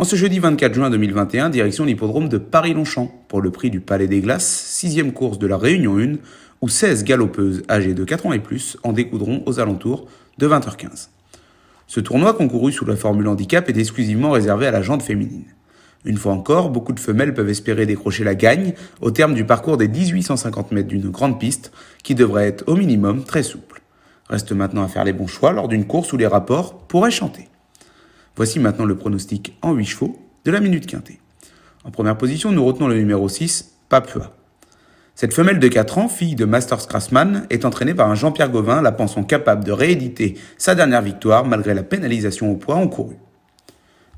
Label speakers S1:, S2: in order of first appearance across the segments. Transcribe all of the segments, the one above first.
S1: En ce jeudi 24 juin 2021, direction l'hippodrome de Paris-Longchamp pour le prix du Palais des Glaces, sixième course de la Réunion 1, où 16 galopeuses âgées de 4 ans et plus en découdront aux alentours de 20h15. Ce tournoi concouru sous la formule handicap est exclusivement réservé à la jante féminine. Une fois encore, beaucoup de femelles peuvent espérer décrocher la gagne au terme du parcours des 1850 mètres d'une grande piste qui devrait être au minimum très souple. Reste maintenant à faire les bons choix lors d'une course où les rapports pourraient chanter. Voici maintenant le pronostic en 8 chevaux de la minute quintée. En première position, nous retenons le numéro 6, Papua. Cette femelle de 4 ans, fille de Masters Scrassman, est entraînée par un Jean-Pierre Gauvin, la pensant capable de rééditer sa dernière victoire malgré la pénalisation au poids encourue.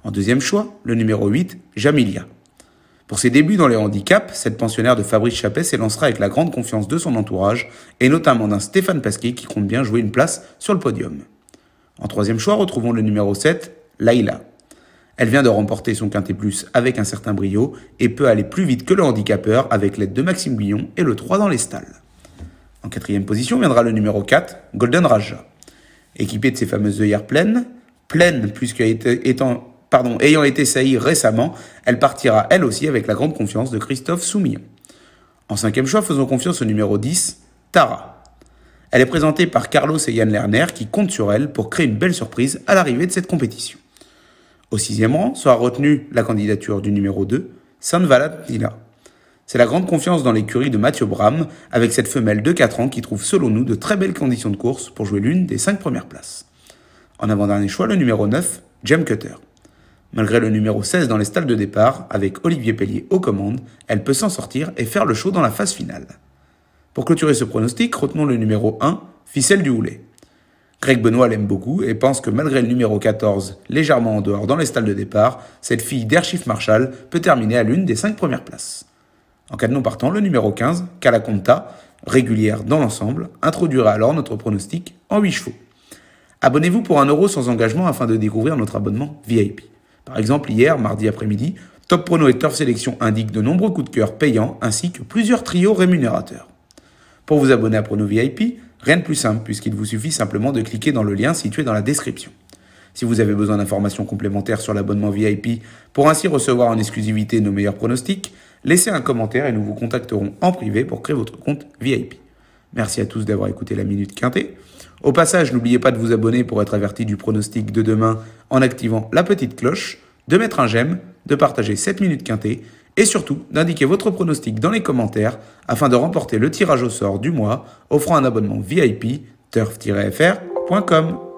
S1: En deuxième choix, le numéro 8, Jamilia. Pour ses débuts dans les handicaps, cette pensionnaire de Fabrice Chappet s'élancera avec la grande confiance de son entourage, et notamment d'un Stéphane Pasquier qui compte bien jouer une place sur le podium. En troisième choix, retrouvons le numéro 7, Laila. Elle vient de remporter son quintet plus avec un certain brio et peut aller plus vite que le handicapeur avec l'aide de Maxime Guillon et le 3 dans les stalles. En quatrième position viendra le numéro 4, Golden Raja. Équipé de ses fameuses œillères pleines, pleines puisque pardon, ayant été saillie récemment, elle partira elle aussi avec la grande confiance de Christophe Soumillon. En cinquième choix, faisons confiance au numéro 10, Tara. Elle est présentée par Carlos et Yann Lerner qui comptent sur elle pour créer une belle surprise à l'arrivée de cette compétition. Au sixième rang sera retenue la candidature du numéro 2, Sainte Lila. C'est la grande confiance dans l'écurie de Mathieu Bram, avec cette femelle de 4 ans qui trouve selon nous de très belles conditions de course pour jouer l'une des 5 premières places. En avant-dernier choix, le numéro 9, Jem Cutter. Malgré le numéro 16 dans les stalles de départ, avec Olivier Pellier aux commandes, elle peut s'en sortir et faire le show dans la phase finale. Pour clôturer ce pronostic, retenons le numéro 1, Ficelle du Houlet. Greg Benoit l'aime beaucoup et pense que malgré le numéro 14 légèrement en dehors dans les stalles de départ, cette fille d'Archif Marshall peut terminer à l'une des 5 premières places. En cas de non partant, le numéro 15, Calaconta, régulière dans l'ensemble, introduira alors notre pronostic en 8 chevaux. Abonnez-vous pour 1 euro sans engagement afin de découvrir notre abonnement VIP. Par exemple, hier, mardi après-midi, Top Prono et Turf Sélection indiquent de nombreux coups de cœur payants ainsi que plusieurs trios rémunérateurs. Pour vous abonner à Prono VIP, Rien de plus simple, puisqu'il vous suffit simplement de cliquer dans le lien situé dans la description. Si vous avez besoin d'informations complémentaires sur l'abonnement VIP pour ainsi recevoir en exclusivité nos meilleurs pronostics, laissez un commentaire et nous vous contacterons en privé pour créer votre compte VIP. Merci à tous d'avoir écouté la Minute Quintée. Au passage, n'oubliez pas de vous abonner pour être averti du pronostic de demain en activant la petite cloche, de mettre un j'aime, de partager cette Minute Quintée et surtout d'indiquer votre pronostic dans les commentaires afin de remporter le tirage au sort du mois offrant un abonnement VIP turf-fr.com.